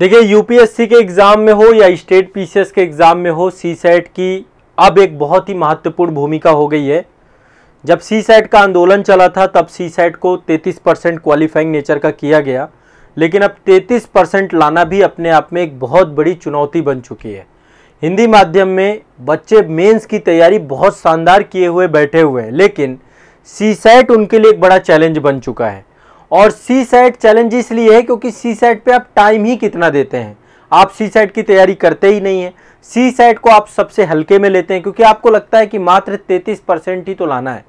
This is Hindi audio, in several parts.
देखिए यूपीएससी के एग्ज़ाम में हो या स्टेट पीसीएस के एग्ज़ाम में हो सी सेट की अब एक बहुत ही महत्वपूर्ण भूमिका हो गई है जब सी सेट का आंदोलन चला था तब सी सेट को 33 परसेंट क्वालिफाइंग नेचर का किया गया लेकिन अब 33 परसेंट लाना भी अपने आप में एक बहुत बड़ी चुनौती बन चुकी है हिंदी माध्यम में बच्चे मेन्स की तैयारी बहुत शानदार किए हुए बैठे हुए हैं लेकिन सी सेट उनके लिए एक बड़ा चैलेंज बन चुका है और सी सेट चैलेंज इसलिए है क्योंकि सी सेट पे आप टाइम ही कितना देते हैं आप सी सेट की तैयारी करते ही नहीं है सी सेट को आप सबसे हल्के में लेते हैं क्योंकि आपको लगता है कि मात्र 33 परसेंट ही तो लाना है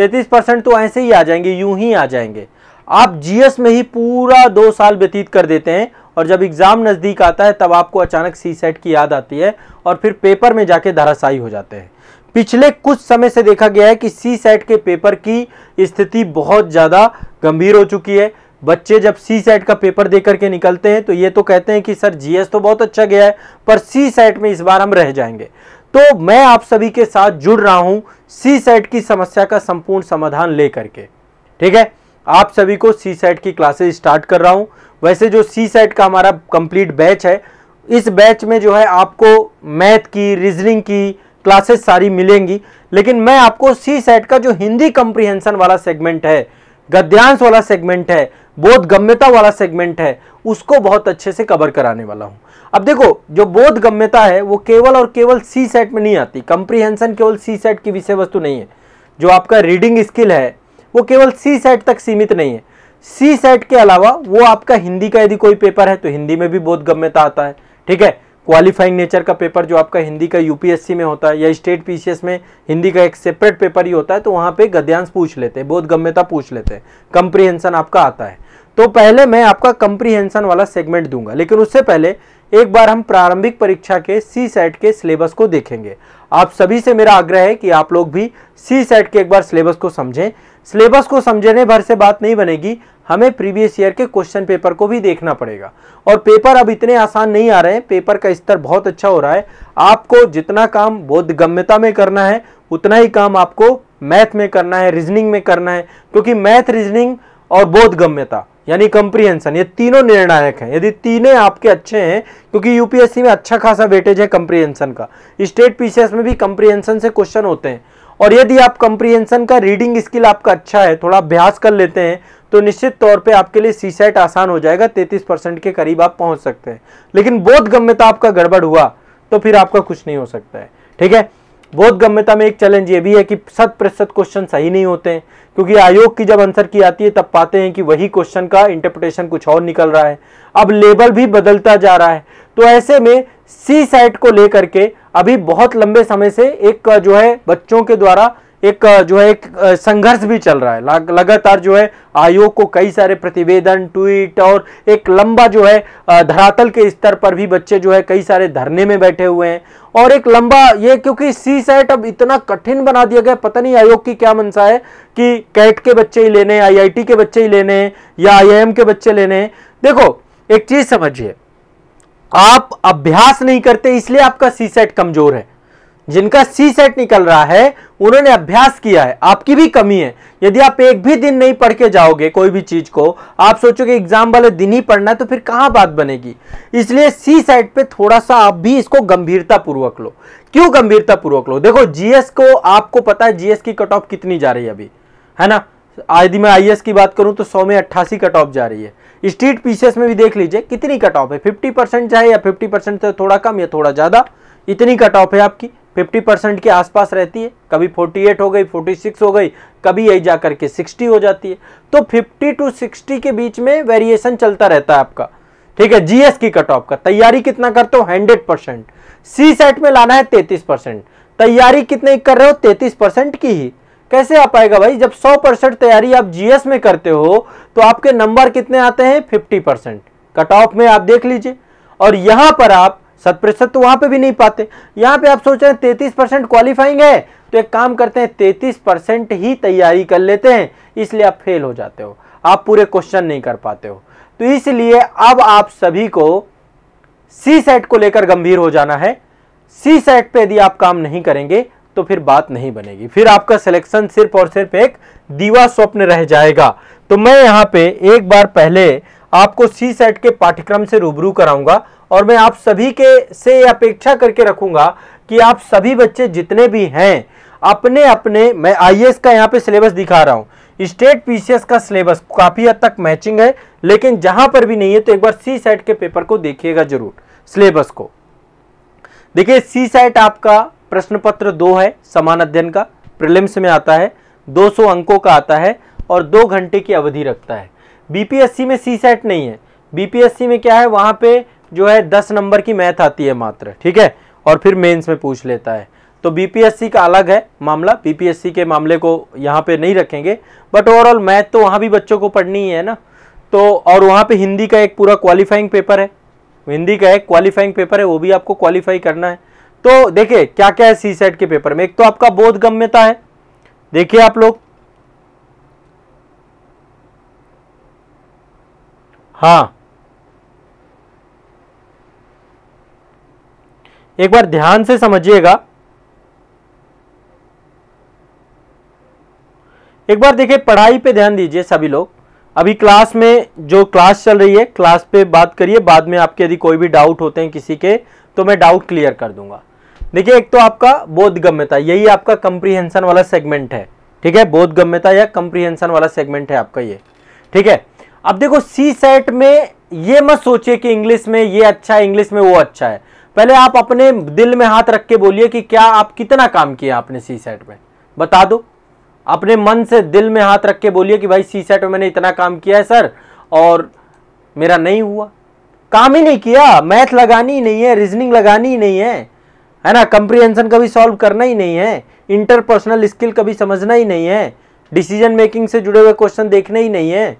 33 परसेंट तो ऐसे ही आ जाएंगे यूं ही आ जाएंगे आप जीएस में ही पूरा दो साल व्यतीत कर देते हैं और जब एग्ज़ाम नज़दीक आता है तब आपको अचानक सी सेट की याद आती है और फिर पेपर में जाके धराशाई हो जाते हैं पिछले कुछ समय से देखा गया है कि सी सेट के पेपर की स्थिति बहुत ज़्यादा गंभीर हो चुकी है बच्चे जब सी सेट का पेपर दे करके निकलते हैं तो ये तो कहते हैं कि सर जीएस तो बहुत अच्छा गया है पर सी सेट में इस बार हम रह जाएंगे तो मैं आप सभी के साथ जुड़ रहा हूं सी सेट की समस्या का संपूर्ण समाधान ले करके ठीक है आप सभी को सी सेट की क्लासेज स्टार्ट कर रहा हूं वैसे जो सी सेट का हमारा कंप्लीट बैच है इस बैच में जो है आपको मैथ की रीजनिंग की क्लासेस सारी मिलेंगी लेकिन मैं आपको सी सेट का जो हिंदी कंप्रीहेंशन वाला सेगमेंट है गद्यांश वाला सेगमेंट है बोध गम्यता वाला सेगमेंट है उसको बहुत अच्छे से कवर कराने वाला हूं अब देखो जो बोध गम्यता है वो केवल और केवल सी सेट में नहीं आती कंप्रीहेंशन केवल सी सेट की विषय वस्तु नहीं है जो आपका रीडिंग स्किल है वो केवल सी सेट तक सीमित नहीं है सी सेट के अलावा वो आपका हिंदी का यदि कोई पेपर है तो हिंदी में भी बोध गम्यता आता है ठीक है क्वालिफाइंग नेचर का पेपर जो आपका हिंदी का यूपीएससी में होता है या स्टेट पीसीएस में हिंदी का एक सेपरेट पेपर ही होता है तो वहाँ पे गद्यांश पूछ लेते हैं बहुत गम्यता पूछ लेते हैं कंप्रीहेंशन आपका आता है तो पहले मैं आपका कंप्रीहेंशन वाला सेगमेंट दूंगा लेकिन उससे पहले एक बार हम प्रारंभिक परीक्षा के सी सेट के सिलेबस को देखेंगे आप सभी से मेरा आग्रह है कि आप लोग भी सी सेट के एक बार सिलेबस को समझें सिलेबस को समझने भर से बात नहीं बनेगी हमें प्रीवियस ईयर के क्वेश्चन पेपर को भी देखना पड़ेगा और पेपर अब इतने आसान नहीं आ रहे हैं पेपर का स्तर बहुत अच्छा हो रहा है आपको जितना काम बौद्ध गम्यता में करना है उतना ही काम आपको मैथ में करना है रीजनिंग में करना है क्योंकि मैथ रीजनिंग और बौद्ध गम्यता यानी कंप्रीहेंशन ये तीनों निर्णायक हैं यदि तीनों आपके अच्छे हैं क्योंकि यूपीएससी में अच्छा खासा वेटेज है कंप्रीहेंशन का स्टेट पीसीएस में भी कंप्रीहेंशन से क्वेश्चन होते हैं और यदि आप कंप्रीहेंशन का रीडिंग स्किल आपका अच्छा है थोड़ा अभ्यास कर लेते हैं तो निश्चित तौर पे आपके लिए सी सेट आसान हो जाएगा 33 परसेंट के करीब आप पहुंच सकते हैं लेकिन बोध गम्यता आपका गड़बड़ हुआ तो फिर आपका कुछ नहीं हो सकता है ठीक है बोध गम्यता में एक चैलेंज ये भी है कि शत प्रतिशत क्वेश्चन सही नहीं होते हैं क्योंकि आयोग की जब आंसर की आती है तब पाते हैं कि वही क्वेश्चन का इंटरप्रिटेशन कुछ और निकल रहा है अब लेबल भी बदलता जा रहा है तो ऐसे में सी सेट को लेकर के अभी बहुत लंबे समय से एक जो है बच्चों के द्वारा एक जो है एक संघर्ष भी चल रहा है लगातार जो है आयोग को कई सारे प्रतिवेदन ट्वीट और एक लंबा जो है धरातल के स्तर पर भी बच्चे जो है कई सारे धरने में बैठे हुए हैं और एक लंबा ये क्योंकि सी सेट अब इतना कठिन बना दिया गया पता नहीं आयोग की क्या मनसा है कि कैट के बच्चे ही लेने आईआईटी के बच्चे ही लेने या आईआईएम के बच्चे लेने देखो एक चीज समझिए आप अभ्यास नहीं करते इसलिए आपका सी सेट कमजोर है जिनका सी सेट निकल रहा है उन्होंने अभ्यास किया है आपकी भी कमी है यदि आप एक भी दिन नहीं पढ़ के जाओगे कोई भी चीज को आप सोचोगे एग्जाम वाले दिन ही पढ़ना है तो फिर कहां बात बनेगी इसलिए सी सेट पे थोड़ा सा आप भी इसको गंभीरता पूर्वक लो क्यों गंभीरता पूर्वक लो देखो जीएस को आपको पता है जीएस की कट ऑफ कितनी जा रही है अभी है ना यदि मैं आई की बात करूं तो सौ में अट्ठासी कट ऑफ जा रही है स्ट्रीट पीसेस में भी देख लीजिए कितनी कट ऑफ है फिफ्टी परसेंट चाहे या फिफ्टी परसेंट से थोड़ा कम या थोड़ा ज़्यादा इतनी कट ऑफ है आपकी फिफ्टी परसेंट के आसपास रहती है कभी फोर्टी एट हो गई फोर्टी सिक्स हो गई कभी यही जा करके सिक्सटी हो जाती है तो फिफ्टी टू सिक्सटी के बीच में वेरिएशन चलता रहता है आपका ठीक है जीएस की कट ऑफ का तैयारी कितना करते हो हंड्रेड परसेंट सी सेट में लाना है तैतीस परसेंट तैयारी कितने कर रहे हो तैतीस परसेंट की ही कैसे आ पाएगा भाई जब सौ परसेंट तैयारी आप जीएस में करते हो तो आपके नंबर कितने आते हैं फिफ्टी परसेंट कट ऑफ में आप देख लीजिए और यहां पर आप शत प्रतिशत तो वहां पे भी नहीं पाते यहाँ पे आप सोच रहे हैं तैतीस परसेंट क्वालिफाइंग है तो एक काम करते हैं तैतीस परसेंट ही तैयारी कर लेते हैं इसलिए आप फेल हो जाते हो आप पूरे क्वेश्चन नहीं कर पाते हो तो इसलिए अब आप सभी को सी सेट को लेकर गंभीर हो जाना है सी सेट पे यदि आप काम नहीं करेंगे तो फिर बात नहीं बनेगी फिर आपका सिलेक्शन सिर्फ और सिर्फ एक दीवा स्वप्न रह जाएगा तो मैं यहां पे एक बार पहले आपको सी सेट के पाठ्यक्रम से रूबरू कराऊंगा और मैं आप सभी के से अपेक्षा करके रखूंगा कि आप सभी बच्चे जितने भी हैं अपने अपने मैं आई का यहाँ पे सिलेबस दिखा रहा हूँ स्टेट पीसीएस का सिलेबस काफ़ी हद तक मैचिंग है लेकिन जहां पर भी नहीं है तो एक बार सी सेट के पेपर को देखिएगा जरूर सिलेबस को देखिए सी सेट आपका प्रश्न पत्र दो है समान अध्ययन का प्रिलिम्स में आता है 200 अंकों का आता है और दो घंटे की अवधि रखता है बीपीएससी में सी सेट नहीं है बीपीएससी में क्या है वहां पे जो है दस नंबर की मैथ आती है मात्र ठीक है और फिर मेंस में पूछ लेता है तो बीपीएससी का अलग है मामला बीपीएससी के मामले को यहाँ पे नहीं रखेंगे बट ओवरऑल मैथ तो वहाँ भी बच्चों को पढ़नी ही है ना तो और वहाँ पे हिंदी का एक पूरा क्वालिफाइंग पेपर है हिंदी का एक क्वालिफाइंग पेपर है वो भी आपको क्वालिफाई करना है तो देखिए क्या क्या है सी सेट के पेपर में एक तो आपका बोध गम्यता है देखिए आप लोग हाँ एक बार ध्यान से समझिएगा एक बार देखिए पढ़ाई पे ध्यान दीजिए सभी लोग अभी क्लास में जो क्लास चल रही है क्लास पे बात करिए बाद में आपके यदि कोई भी डाउट होते हैं किसी के तो मैं डाउट क्लियर कर दूंगा देखिए एक तो आपका बोधगम्यता यही आपका कंप्रीहेंशन वाला सेगमेंट है ठीक है बोधगम्यता या कंप्रीहेंशन वाला सेगमेंट है आपका ये ठीक है अब देखो सी सेट में ये मत सोचिए कि इंग्लिश में ये अच्छा है इंग्लिश में वो अच्छा है पहले आप अपने दिल में हाथ रख के बोलिए कि क्या आप कितना काम किया आपने सी सेट में बता दो अपने मन से दिल में हाथ रख के बोलिए कि भाई सी सेट में मैंने इतना काम किया है सर और मेरा नहीं हुआ काम ही नहीं किया मैथ लगानी ही नहीं है रीजनिंग लगानी ही नहीं है है ना कंप्रीहेंशन कभी सॉल्व करना ही नहीं है इंटरपर्सनल स्किल कभी समझना ही नहीं है डिसीजन मेकिंग से जुड़े हुए क्वेश्चन देखने ही नहीं है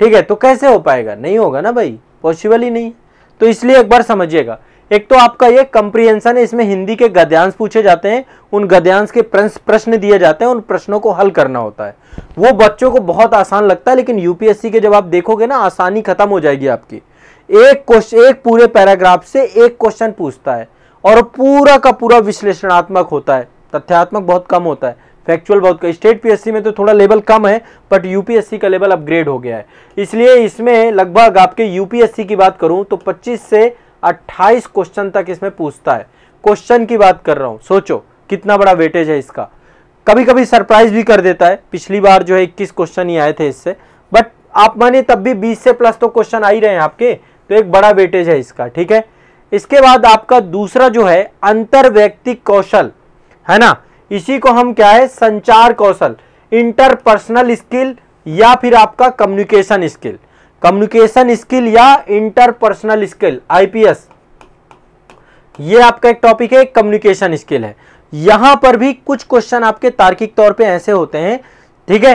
ठीक है तो कैसे हो पाएगा नहीं होगा ना भाई पॉसिबल ही नहीं तो इसलिए एक बार समझिएगा एक तो आपका ये कंप्रीहेंशन है इसमें हिंदी के गद्यांश पूछे जाते हैं उन गद्यांश के प्रश्न दिए जाते हैं उन प्रश्नों को हल करना होता है वो बच्चों को बहुत आसान लगता है लेकिन यूपीएससी के जब आप देखोगे ना आसानी खत्म हो जाएगी आपकी एक क्वेश्चन एक पूरे पैराग्राफ से एक क्वेश्चन पूछता है और पूरा का पूरा विश्लेषणात्मक होता है तथ्यात्मक बहुत कम होता है फैक्चुअल बहुत कम स्टेट पीएससी में तो थोड़ा लेवल कम है बट यूपीएससी का लेवल अपग्रेड हो गया है इसलिए इसमें लगभग आपके यूपीएससी की बात करूं तो 25 से 28 क्वेश्चन तक इसमें पूछता है क्वेश्चन की बात कर रहा हूं सोचो कितना बड़ा वेटेज है इसका कभी कभी सरप्राइज भी कर देता है पिछली बार जो है इक्कीस क्वेश्चन ही आए थे इससे बट आप मानिए तब भी बीस से प्लस तो क्वेश्चन आ ही रहे हैं आपके तो एक बड़ा वेटेज है इसका ठीक है इसके बाद आपका दूसरा जो है अंतर्व्यक्तिक कौशल है ना इसी को हम क्या है संचार कौशल इंटरपर्सनल स्किल या फिर आपका कम्युनिकेशन स्किल कम्युनिकेशन स्किल या इंटरपर्सनल स्किल आईपीएस ये आपका एक टॉपिक है कम्युनिकेशन स्किल है यहां पर भी कुछ क्वेश्चन आपके तार्किक तौर पे ऐसे होते हैं ठीक है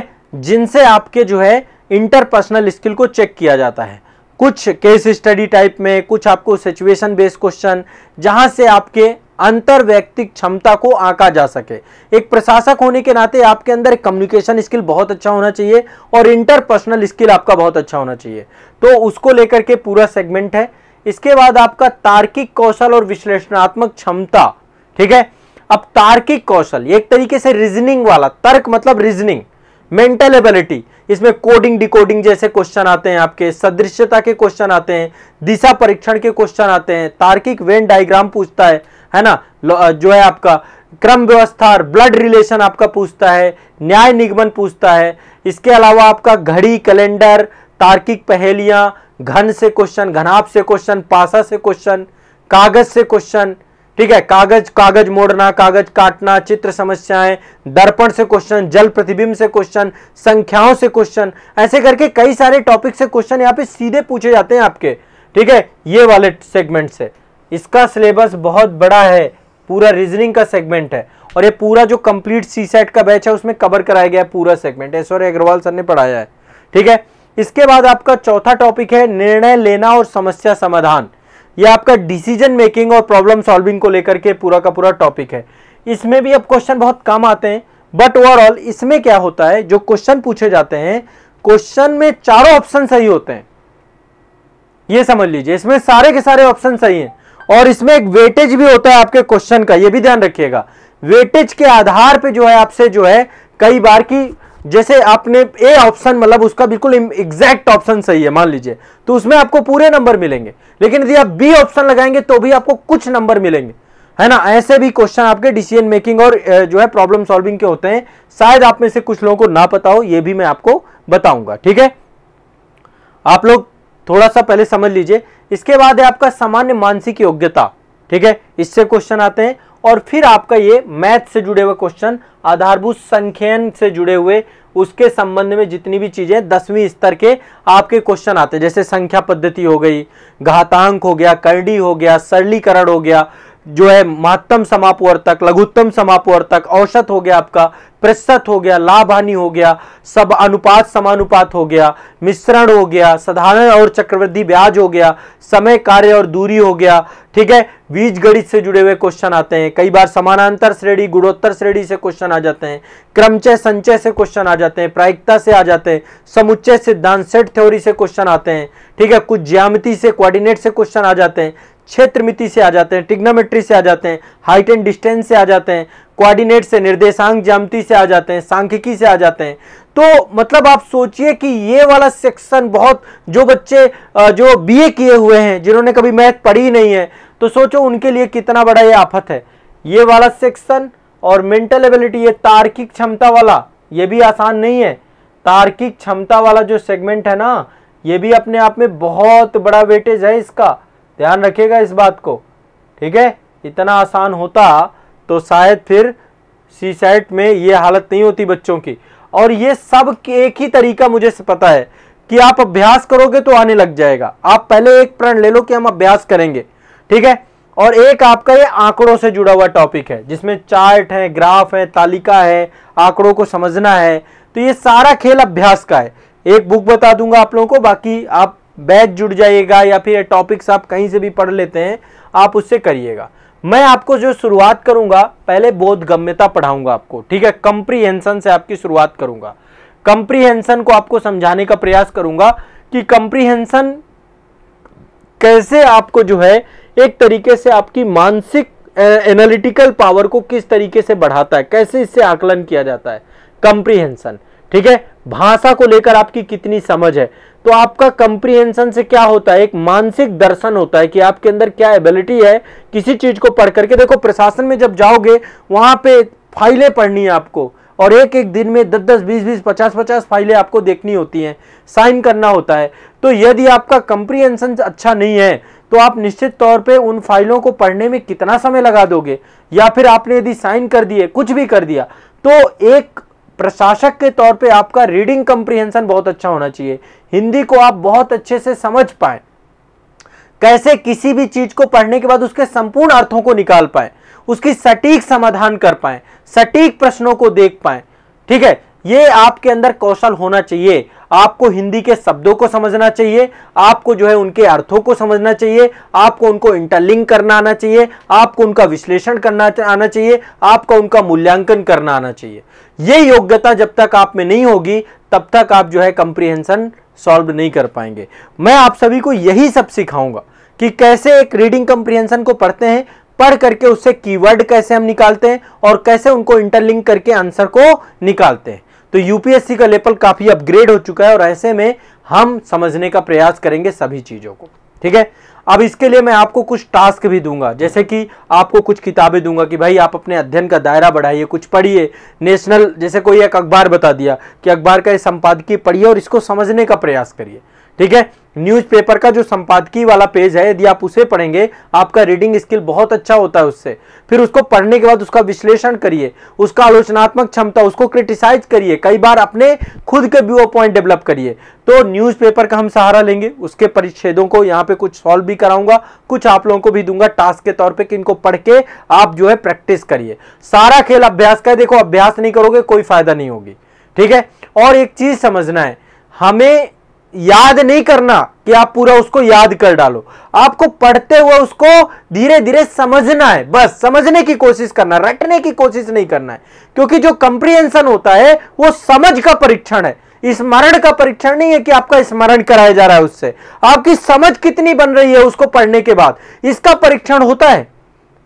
जिनसे आपके जो है इंटरपर्सनल स्किल को चेक किया जाता है कुछ केस स्टडी टाइप में कुछ आपको सिचुएशन बेस्ड क्वेश्चन जहां से आपके अंतर व्यक्तिक क्षमता को आंका जा सके एक प्रशासक होने के नाते आपके अंदर एक कम्युनिकेशन स्किल बहुत अच्छा होना चाहिए और इंटरपर्सनल स्किल आपका बहुत अच्छा होना चाहिए तो उसको लेकर के पूरा सेगमेंट है इसके बाद आपका तार्किक कौशल और विश्लेषणात्मक क्षमता ठीक है अब तार्किक कौशल एक तरीके से रीजनिंग वाला तर्क मतलब रीजनिंग मेंटल एबिलिटी इसमें कोडिंग डिकोडिंग जैसे क्वेश्चन आते हैं आपके सदृश्यता के क्वेश्चन आते हैं दिशा परीक्षण के क्वेश्चन आते हैं तार्किक वेन डायग्राम पूछता है है ना जो है आपका क्रम व्यवस्था और ब्लड रिलेशन आपका पूछता है न्याय निगमन पूछता है इसके अलावा आपका घड़ी कैलेंडर तार्किक पहेलियां घन से क्वेश्चन घनाप से क्वेश्चन पासा से क्वेश्चन कागज से क्वेश्चन ठीक है कागज कागज मोड़ना कागज काटना चित्र समस्याएं दर्पण से क्वेश्चन जल प्रतिबिंब से क्वेश्चन संख्याओं से क्वेश्चन ऐसे करके कई सारे टॉपिक से क्वेश्चन यहाँ पे सीधे पूछे जाते हैं आपके ठीक है ये वाले सेगमेंट से इसका सिलेबस बहुत बड़ा है पूरा रीजनिंग का सेगमेंट है और ये पूरा जो कंप्लीट सी सेट का बैच है उसमें कवर कराया गया है पूरा सेगमेंट ऐश्वर्य अग्रवाल सर ने पढ़ाया है ठीक है इसके बाद आपका चौथा टॉपिक है निर्णय लेना और समस्या समाधान यह आपका डिसीजन मेकिंग और प्रॉब्लम सॉल्विंग को लेकर के पूरा का पूरा टॉपिक है इसमें भी अब क्वेश्चन बहुत कम आते हैं बट ओवरऑल इसमें क्या होता है जो क्वेश्चन पूछे जाते हैं क्वेश्चन में चारों ऑप्शन सही होते हैं ये समझ लीजिए इसमें सारे के सारे ऑप्शन सही हैं और इसमें एक वेटेज भी होता है आपके क्वेश्चन का यह भी ध्यान रखिएगा वेटेज के आधार पर जो है आपसे जो है कई बार की जैसे आपने ए ऑप्शन मतलब उसका बिल्कुल एग्जैक्ट ऑप्शन सही है मान लीजिए तो उसमें आपको पूरे नंबर मिलेंगे लेकिन यदि आप बी ऑप्शन लगाएंगे तो भी आपको कुछ नंबर मिलेंगे है ना ऐसे भी क्वेश्चन आपके डिसीजन मेकिंग और जो है प्रॉब्लम सॉल्विंग के होते हैं शायद आप में से कुछ लोगों को ना पता हो ये भी मैं आपको बताऊंगा ठीक है आप लोग थोड़ा सा पहले समझ लीजिए इसके बाद है आपका सामान्य मानसिक योग्यता ठीक है इससे क्वेश्चन आते हैं और फिर आपका ये मैथ से जुड़े हुए क्वेश्चन आधारभूत संख्यान से जुड़े हुए उसके संबंध में जितनी भी चीजें दसवीं स्तर के आपके क्वेश्चन आते हैं जैसे संख्या पद्धति हो गई घातांक हो गया करडी हो गया सरलीकरण हो गया जो है महत्तम समापवर्तक लघुत्तम समापवर्तक औसत हो गया आपका प्रतिशत हो गया लाभ हानि हो गया सब अनुपात समानुपात हो गया मिश्रण हो गया साधारण और चक्रवृद्धि ब्याज हो गया समय कार्य और दूरी हो गया ठीक है बीज गणित से जुड़े हुए क्वेश्चन आते हैं कई बार समानांतर श्रेणी गुणोत्तर श्रेणी से क्वेश्चन आ जाते हैं क्रमचय संचय से क्वेश्चन आ जाते हैं प्रायिकता से आ जाते हैं समुच्चय सिद्धांत सेट थ्योरी से क्वेश्चन आते हैं ठीक है कुछ ज्यामिति से क्वारिनेट से क्वेश्चन आ जाते हैं क्षेत्र मिति से आ जाते हैं टिग्नोमेट्री से आ जाते हैं हाइट एंड डिस्टेंस से आ जाते हैं कोऑर्डिनेट से निर्देशांक जमती से आ जाते हैं सांख्यिकी से आ जाते हैं तो मतलब आप सोचिए कि ये वाला सेक्शन बहुत जो बच्चे जो बीए किए हुए हैं जिन्होंने कभी मैथ पढ़ी ही नहीं है तो सोचो उनके लिए कितना बड़ा ये आफत है ये वाला सेक्शन और मेंटल एबिलिटी ये तार्किक क्षमता वाला ये भी आसान नहीं है तार्किक क्षमता वाला जो सेगमेंट है ना ये भी अपने आप में बहुत बड़ा वेटेज है इसका ध्यान रखिएगा इस बात को ठीक है इतना आसान होता तो शायद फिर सी साइट में ये हालत नहीं होती बच्चों की और ये सब एक ही तरीका मुझे पता है कि आप अभ्यास करोगे तो आने लग जाएगा आप पहले एक प्रण ले लो कि हम अभ्यास करेंगे ठीक है और एक आपका ये आंकड़ों से जुड़ा हुआ टॉपिक है जिसमें चार्ट है ग्राफ है तालिका है आंकड़ों को समझना है तो ये सारा खेल अभ्यास का है एक बुक बता दूंगा आप लोगों को बाकी आप बैच जुड़ जाइएगा या फिर टॉपिक्स आप कहीं से भी पढ़ लेते हैं आप उससे करिएगा मैं आपको जो शुरुआत करूंगा पहले बोध गम्यता पढ़ाऊंगा आपको ठीक है कंप्रीहेंशन से आपकी शुरुआत करूंगा कंप्रीहेंशन को आपको समझाने का प्रयास करूंगा कि कंप्रीहेंशन कैसे आपको जो है एक तरीके से आपकी मानसिक एनालिटिकल पावर को किस तरीके से बढ़ाता है कैसे इससे आकलन किया जाता है कंप्रीहेंशन ठीक है भाषा को लेकर आपकी कितनी समझ है तो आपका कंप्रीहेंशन से क्या होता है एक मानसिक दर्शन होता है कि आपके अंदर क्या एबिलिटी है किसी चीज को पढ़ करके देखो प्रशासन में जब जाओगे वहां पे फाइलें पढ़नी है आपको और एक एक दिन में दस दस बीस बीस पचास पचास फाइलें आपको देखनी होती हैं साइन करना होता है तो यदि आपका कंप्रीहेंशन अच्छा नहीं है तो आप निश्चित तौर पे उन फाइलों को पढ़ने में कितना समय लगा दोगे या फिर आपने यदि साइन कर दिए कुछ भी कर दिया तो एक प्रशासक के तौर पे आपका रीडिंग कंप्रीहेंशन बहुत अच्छा होना चाहिए हिंदी को आप बहुत अच्छे से समझ पाए कैसे किसी भी चीज को पढ़ने के बाद उसके संपूर्ण अर्थों को निकाल पाए उसकी सटीक समाधान कर पाए सटीक प्रश्नों को देख पाए ठीक है ये आपके अंदर कौशल होना चाहिए आपको हिंदी के शब्दों को समझना चाहिए आपको जो है उनके अर्थों को समझना चाहिए आपको उनको इंटरलिंक करना आना चाहिए आपको उनका विश्लेषण करना आना चाहिए आपको उनका मूल्यांकन करना आना चाहिए ये योग्यता जब तक आप में नहीं होगी तब तक आप जो है कंप्रीहेंशन सॉल्व नहीं कर पाएंगे मैं आप सभी को यही सब सिखाऊंगा कि कैसे एक रीडिंग कंप्रीहेंशन को पढ़ते हैं पढ़ करके उससे कीवर्ड कैसे हम निकालते हैं और कैसे उनको इंटरलिंक करके आंसर को निकालते हैं तो यूपीएससी का लेवल काफ़ी अपग्रेड हो चुका है और ऐसे में हम समझने का प्रयास करेंगे सभी चीज़ों को ठीक है अब इसके लिए मैं आपको कुछ टास्क भी दूंगा जैसे कि आपको कुछ किताबें दूंगा कि भाई आप अपने अध्ययन का दायरा बढ़ाइए कुछ पढ़िए नेशनल जैसे कोई एक अखबार बता दिया कि अखबार का ये संपादकीय पढ़िए और इसको समझने का प्रयास करिए ठीक है न्यूज़पेपर का जो संपादकीय वाला पेज है यदि आप उसे पढ़ेंगे आपका रीडिंग स्किल बहुत अच्छा होता है उससे फिर उसको पढ़ने के बाद उसका विश्लेषण करिए उसका आलोचनात्मक क्षमता उसको क्रिटिसाइज करिए कई बार अपने खुद के व्यू पॉइंट डेवलप करिए तो न्यूज़पेपर का हम सहारा लेंगे उसके परिच्छेदों को यहाँ पे कुछ सॉल्व भी कराऊंगा कुछ आप लोगों को भी दूंगा टास्क के तौर पर कि इनको पढ़ के आप जो है प्रैक्टिस करिए सारा खेल अभ्यास का देखो अभ्यास नहीं करोगे कोई फायदा नहीं होगी ठीक है और एक चीज समझना है हमें याद नहीं करना कि आप पूरा उसको याद कर डालो आपको पढ़ते हुए उसको धीरे धीरे समझना है बस समझने की कोशिश करना रटने की कोशिश नहीं करना है क्योंकि जो कंप्रिहेंशन होता है वो समझ का परीक्षण है स्मरण का परीक्षण नहीं है कि आपका स्मरण कराया जा रहा है उससे आपकी समझ कितनी बन रही है उसको पढ़ने के बाद इसका परीक्षण होता है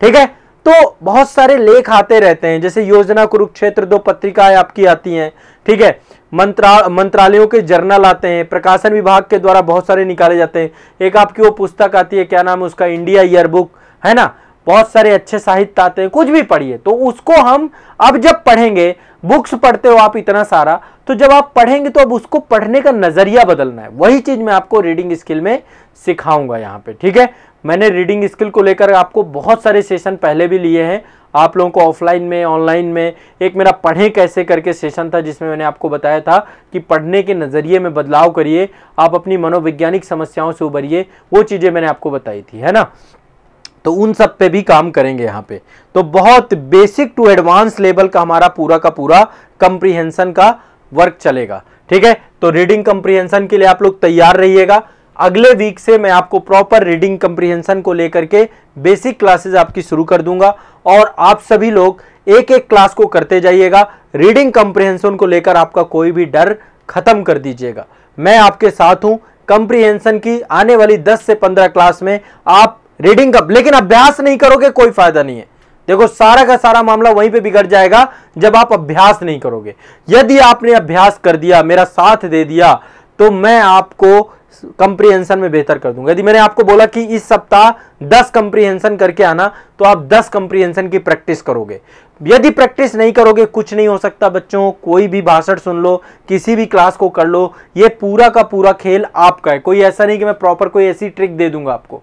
ठीक है तो बहुत सारे लेख आते रहते हैं जैसे योजना कुरुक्षेत्र दो पत्रिकाएं आपकी आती हैं ठीक है मंत्रा मंत्रालयों के जर्नल आते हैं प्रकाशन विभाग के द्वारा बहुत सारे निकाले जाते हैं एक आपकी वो पुस्तक आती है क्या नाम है उसका इंडिया ईयरबुक है ना बहुत सारे अच्छे साहित्य आते हैं कुछ भी पढ़िए तो उसको हम अब जब पढ़ेंगे बुक्स पढ़ते हो आप इतना सारा तो जब आप पढ़ेंगे तो अब उसको पढ़ने का नज़रिया बदलना है वही चीज़ मैं आपको रीडिंग स्किल में सिखाऊंगा यहाँ पे ठीक है मैंने रीडिंग स्किल को लेकर आपको बहुत सारे सेशन पहले भी लिए हैं आप लोगों को ऑफलाइन में ऑनलाइन में एक मेरा पढ़ें कैसे करके सेशन था जिसमें मैंने आपको बताया था कि पढ़ने के नज़रिए में बदलाव करिए आप अपनी मनोवैज्ञानिक समस्याओं से उभरिए वो चीज़ें मैंने आपको बताई थी है ना तो उन सब पे भी काम करेंगे यहाँ पे तो बहुत बेसिक टू एडवांस लेवल का हमारा पूरा का पूरा कंप्रीहेंशन का वर्क चलेगा ठीक है तो रीडिंग कंप्रीहेंशन के लिए आप लोग तैयार रहिएगा अगले वीक से मैं आपको प्रॉपर रीडिंग कंप्रीहेंशन को लेकर के बेसिक क्लासेस आपकी शुरू कर दूंगा और आप सभी लोग एक एक क्लास को करते जाइएगा रीडिंग कंप्रीहेंशन को लेकर आपका कोई भी डर खत्म कर दीजिएगा मैं आपके साथ हूं कंप्रीहेंशन की आने वाली 10 से 15 क्लास में आप रीडिंग कब लेकिन अभ्यास नहीं करोगे कोई फायदा नहीं है देखो सारा का सारा मामला वहीं पे बिगड़ जाएगा जब आप अभ्यास नहीं करोगे यदि आपने अभ्यास कर दिया मेरा साथ दे दिया तो मैं आपको कंप्रीहेंशन में बेहतर कर दूंगा यदि मैंने आपको बोला कि इस सप्ताह 10 कंप्रीहेंशन करके आना तो आप 10 कंप्रीहेंशन की प्रैक्टिस करोगे यदि प्रैक्टिस नहीं करोगे कुछ नहीं हो सकता बच्चों कोई भी भाषण सुन लो किसी भी क्लास को कर लो ये पूरा का पूरा खेल आपका है कोई ऐसा नहीं कि मैं प्रॉपर कोई ऐसी ट्रिक दे दूंगा आपको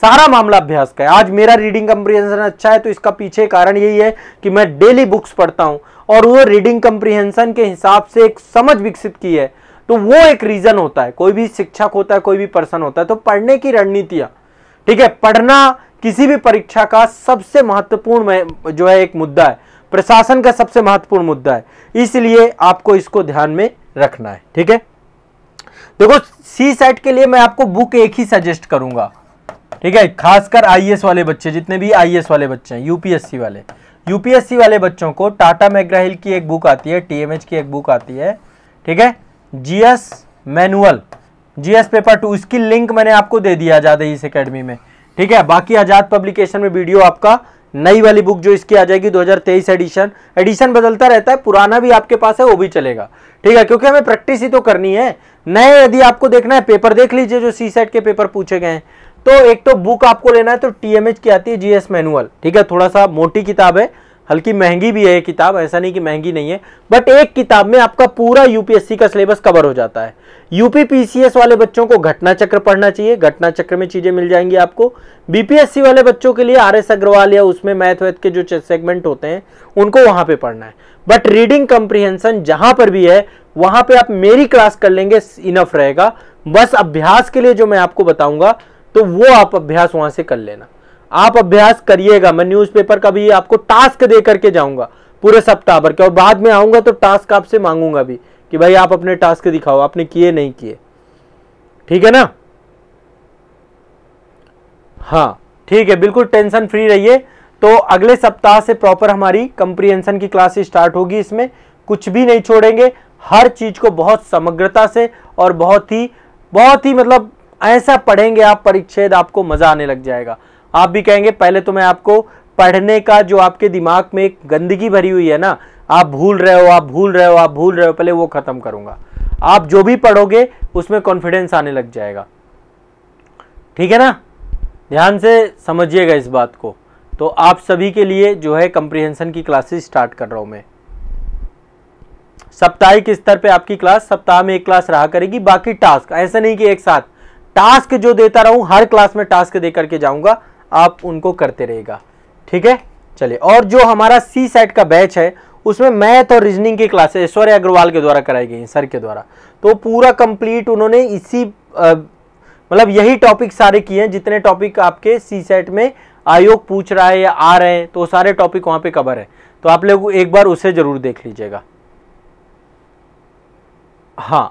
सारा मामला अभ्यास का है आज मेरा रीडिंग कंप्रीहेंशन अच्छा है तो इसका पीछे कारण यही है कि मैं डेली बुक्स पढ़ता हूँ और वो रीडिंग कंप्रीहेंशन के हिसाब से एक समझ विकसित की है तो वो एक रीजन होता है कोई भी शिक्षक होता है कोई भी पर्सन होता है तो पढ़ने की रणनीतियां ठीक है पढ़ना किसी भी परीक्षा का सबसे महत्वपूर्ण जो है एक मुद्दा है प्रशासन का सबसे महत्वपूर्ण मुद्दा है इसलिए आपको इसको ध्यान में रखना है ठीक है देखो सी सेट के लिए मैं आपको बुक एक ही सजेस्ट करूंगा ठीक है खासकर आईएएस e वाले बच्चे जितने भी आईएएस e वाले बच्चे हैं यूपीएससी वाले यूपीएससी वाले बच्चों को टाटा मैग्राहिल की एक बुक आती है टीएमएच की एक बुक आती है ठीक है GS manual GS paper two इसकी लिंक मैंने आपको दे दिया आजाद इस अकेडमी में ठीक है बाकी आजाद पब्लिकेशन में वीडियो आपका नई वाली बुक जो इसकी आ जाएगी 2023 एडिशन एडिशन बदलता रहता है पुराना भी आपके पास है वो भी चलेगा ठीक है क्योंकि हमें प्रैक्टिस ही तो करनी है नए यदि आपको देखना है पेपर देख लीजिए जो सी सेट के पेपर पूछे गए हैं तो एक तो बुक आपको लेना है तो टीएमएच की आती है जीएस मैनुअल ठीक है थोड़ा सा मोटी किताब है हल्की महंगी भी है ये किताब ऐसा नहीं कि महंगी नहीं है बट एक किताब में आपका पूरा यूपीएससी का सिलेबस कवर हो जाता है यूपी पीसीएस वाले बच्चों को घटना चक्र पढ़ना चाहिए घटना चक्र में चीजें मिल जाएंगी आपको बीपीएससी वाले बच्चों के लिए आर एस अग्रवाल या उसमें मैथ वैथ के जो सेगमेंट होते हैं उनको वहां पर पढ़ना है बट रीडिंग कंप्रीहेंशन जहां पर भी है वहां पर आप मेरी क्लास कर लेंगे इनफ रहेगा बस अभ्यास के लिए जो मैं आपको बताऊंगा तो वो आप अभ्यास वहां से कर लेना आप अभ्यास करिएगा मैं न्यूज़पेपर का भी आपको टास्क दे करके जाऊंगा पूरे सप्ताह भर के और बाद में आऊंगा तो टास्क आपसे मांगूंगा भी कि भाई आप अपने टास्क दिखाओ आपने किए नहीं किए ठीक है ना हाँ ठीक है बिल्कुल टेंशन फ्री रहिए तो अगले सप्ताह से प्रॉपर हमारी कंप्रीहेंशन की क्लास स्टार्ट होगी इसमें कुछ भी नहीं छोड़ेंगे हर चीज को बहुत समग्रता से और बहुत ही बहुत ही मतलब ऐसा पढ़ेंगे आप परिच्छेद आपको मज़ा आने लग जाएगा आप भी कहेंगे पहले तो मैं आपको पढ़ने का जो आपके दिमाग में एक गंदगी भरी हुई है ना आप भूल रहे हो आप भूल रहे हो आप भूल रहे हो पहले वो ख़त्म करूंगा आप जो भी पढ़ोगे उसमें कॉन्फिडेंस आने लग जाएगा ठीक है ना ध्यान से समझिएगा इस बात को तो आप सभी के लिए जो है कंप्रिहेंशन की क्लासेस स्टार्ट कर रहा हूं मैं साप्ताहिक स्तर पे आपकी क्लास सप्ताह में एक क्लास रहा करेगी बाकी टास्क ऐसा नहीं कि एक साथ टास्क जो देता रहूं हर क्लास में टास्क दे करके जाऊंगा आप उनको करते रहेगा ठीक है चलिए और जो हमारा सी सेट का बैच है उसमें मैथ और रीजनिंग की क्लासेस ऐश्वर्य अग्रवाल के द्वारा कराई गई सर के द्वारा तो पूरा कंप्लीट उन्होंने इसी मतलब यही टॉपिक सारे किए हैं जितने टॉपिक आपके सी सेट में आयोग पूछ रहा है या आ रहे हैं तो सारे टॉपिक वहां पे कवर है तो आप लोग एक बार उसे जरूर देख लीजिएगा हाँ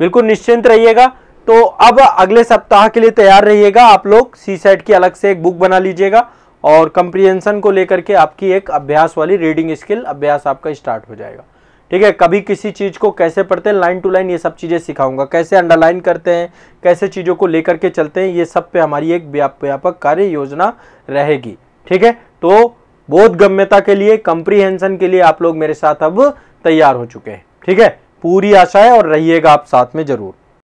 बिल्कुल निश्चिंत रहिएगा तो अब अगले सप्ताह के लिए तैयार रहिएगा आप लोग सी सेट की अलग से एक बुक बना लीजिएगा और कंप्रीहेंशन को लेकर के आपकी एक अभ्यास वाली रीडिंग स्किल अभ्यास आपका स्टार्ट हो जाएगा ठीक है कभी किसी चीज़ को कैसे पढ़ते हैं लाइन टू लाइन ये सब चीज़ें सिखाऊंगा कैसे अंडरलाइन करते हैं कैसे चीज़ों को लेकर के चलते हैं ये सब पे हमारी एक व्यापक कार्य योजना रहेगी ठीक है तो बोध गम्यता के लिए कंप्रीहेंशन के लिए आप लोग मेरे साथ अब तैयार हो चुके हैं ठीक है पूरी आशा है और रहिएगा आप साथ में जरूर